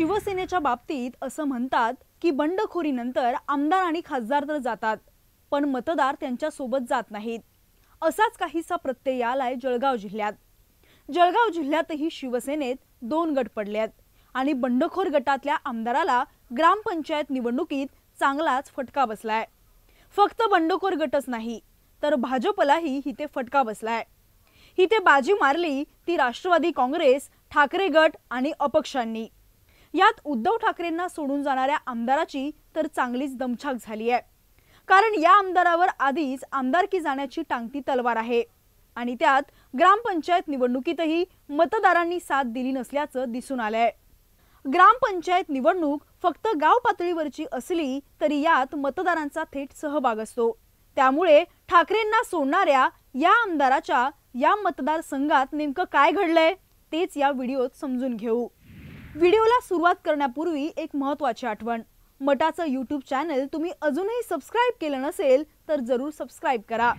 शिवसेनेच्या बाबतीत असं म्हणतात की बंडखोरीनंतर आमदार आणि खासदार तर जातात पण मतदार त्यांच्यासोबत जात नाहीत असाच काहीसा प्रत्यय आलाय जळगाव जिल्ह्यात जळगाव जिल्ह्यातही शिवसेनेत दोन गट पडले आणि बंडखोर गटातल्या आमदाराला ग्रामपंचायत निवडणुकीत चांगलाच फटका बसलाय फक्त बंडखोर गटच नाही तर भाजपलाही इथे फटका बसलाय हिथे बाजी मारली ती राष्ट्रवादी काँग्रेस ठाकरे गट आणि अपक्षांनी यात उद्धव ठाकरेंना सोडून जाणाऱ्या आमदाराची तर चांगलीच दमछाक झाली आहे कारण या आमदारावर आधीच आमदारकी जाण्याची टांगती तलवार आहे आणि त्यात ग्रामपंचायत निवडणुकीतही मतदारांनी साथ दिली नसल्याचं दिसून आलंय ग्रामपंचायत निवडणूक फक्त गाव पातळीवरची असली तरी यात मतदारांचा थेट सहभाग असतो त्यामुळे ठाकरेंना सोडणाऱ्या या आमदाराच्या या मतदारसंघात नेमकं काय घडलंय तेच या व्हिडिओत समजून घेऊ व्हिडिओला सुरुवात करण्यापूर्वी एक महत्त्वाची आठवण मटाचं यूट्यूब चॅनल तुम्ही अजूनही सबस्क्राईब केलं नसेल तर जरूर सबस्क्राईब करा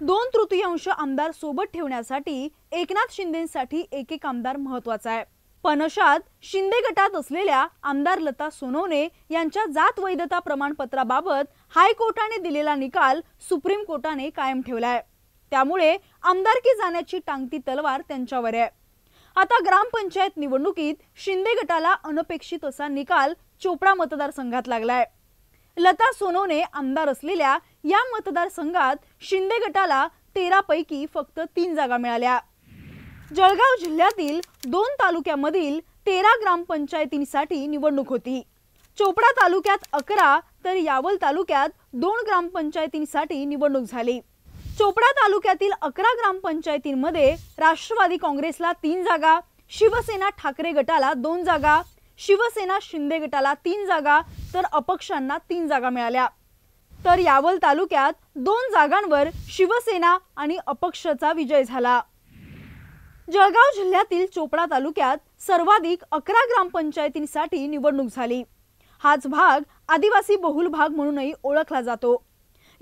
दोन तृतीयांश आमदार सोबत ठेवण्यासाठी एकनाथ शिंदेसाठी एक एक आमदार महत्वाचा आहे पनशात शिंदे गटात असलेल्या आमदार लता सोनवणे यांच्या जात वैधता प्रमाणपत्राबाबत हायकोर्टाने दिलेला निकाल सुप्रीम कोर्टाने कायम ठेवलाय त्यामुळे आमदारकी जाण्याची टांगती तलवार त्यांच्यावर आहे आता ग्रामपंचायत निवडणुकीत शिंदे गटाला अनपेक्षित असा निकाल चोपडा मतदारसंघात लागलाय लता सोनवणे आमदार असलेल्या या मतदारसंघात शिंदे गटाला तेरा पैकी फक्त तीन जागा मिळाल्या जळगाव जिल्ह्यातील दोन तालुक्यामधील तेरा ग्रामपंचायतींसाठी निवडणूक होती चोपडा तालुक्यात अकरा तर यावल तालुक्यात दोन ग्रामपंचायतींसाठी निवडणूक झाली चोपडा तालुक्यातील अकरा ग्रामपंचायतींमध्ये राष्ट्रवादी काँग्रेसला तीन जागा शिवसेना ठाकरे गटाला दोन जागा शिवसेना शिंदे गटाला तीन जागा तर अपक्षांना तीन जागा मिळाल्या तर यावल तालुक्यात दोन जागांवर शिवसेना आणि अपक्षचा विजय झाला जळगाव जिल्ह्यातील चोपडा तालुक्यात सर्वाधिक अकरा ग्रामपंचायतींसाठी निवडणूक झाली हाच भाग आदिवासी बहुल भाग म्हणूनही ओळखला जातो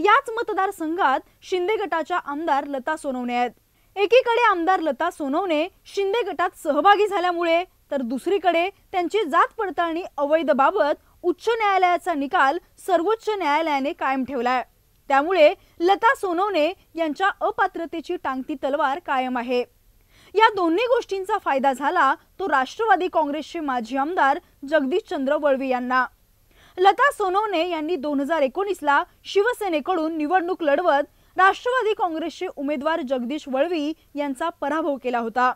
याच मतदारसंघात शिंदे गटाच्या आमदार लता सोनवणे आहेत एकीकडे आमदार लता सोनवणे शिंदे गटात सहभागी झाल्यामुळे तर दुसरीकडे त्यांची जात पडताळणी अवैधबाबत उच्च न्यायालयाचा निकाल सर्वोच्च न्यायालयाने कायम ठेवलाय त्यामुळे लता सोनवणे यांच्या अपात्रतेची टांगती तलवार कायम आहे या दोन्ही गोष्टींचा फायदा झाला तो राष्ट्रवादी काँग्रेसचे माजी आमदार जगदीश चंद्र वळवी यांना लता सोनवणे यांनी दोन हजार एकोणीसला शिवसेनेकडून निवडणूक लढवत राष्ट्रवादी काँग्रेसचे उमेदवार जगदीश वळवी यांचा पराभव केला होता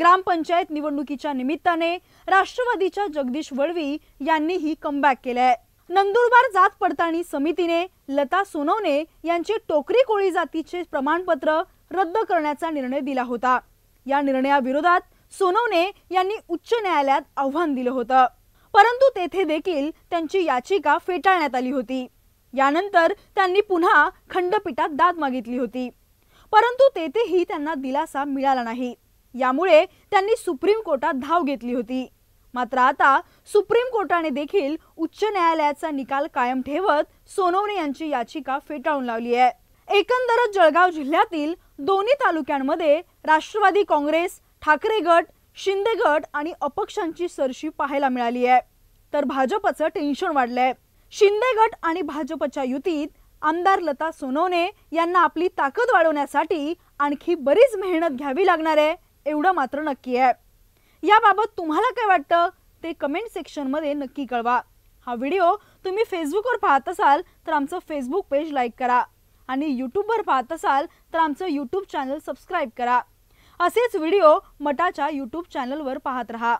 ग्रामपंचायत निवडणुकीच्या निमित्ताने राष्ट्रवादीच्या जगदीश वळवी यांनीही कमबॅक केले नंदुरबार जात पडताळणी समितीने लता सोनवणे यांचे टोकरी कोळी जातीचे प्रमाणपत्र रद्द करण्याचा निर्णय दिला होता या निर्णयाविरोधात सोनवणे यांनी उच्च न्यायालयात आव्हान दिलं होतं परंतु तेथे देखील त्यांची याचिका फेटाळण्यात आली होती यानंतर त्यांनी पुन्हा खंडपीठात दाद मागितली होती परंतु तेथेही त्यांना दिलासा मिळाला नाही यामुळे त्यांनी सुप्रीम कोर्टात धाव घेतली होती मात्र आता सुप्रीम कोर्टाने देखील उच्च न्यायालयाचा निकाल कायम ठेवत सोनवणे यांची याचिका फेटाळून लावली आहे एकंदरच जळगाव जिल्ह्यातील दोन्ही तालुक्यांमध्ये राष्ट्रवादी काँग्रेस ठाकरे गट शिंदे गट आणि अपक्षांची सरशी पाहायला मिळाली आहे तर भाजपचं टेन्शन वाढलंय शिंदे गट आणि भाजपच्या युतीत आमदार लता सोनवणे यांना आपली ताकद वाढवण्यासाठी आणखी बरीच मेहनत घ्यावी लागणार आहे एवढं मात्र नक्की आहे याबाबत तुम्हाला काय वाटतं ते कमेंट सेक्शनमध्ये नक्की कळवा हा व्हिडिओ तुम्ही फेसबुकवर पाहत असाल तर आमचं फेसबुक पेज लाईक करा आणि यूट्यूबवर पाहत असाल तर आमचं यूट्यूब चॅनल सबस्क्राईब करा असेच व्हिडिओ मटाच्या यूट्यूब चॅनलवर पाहत रहा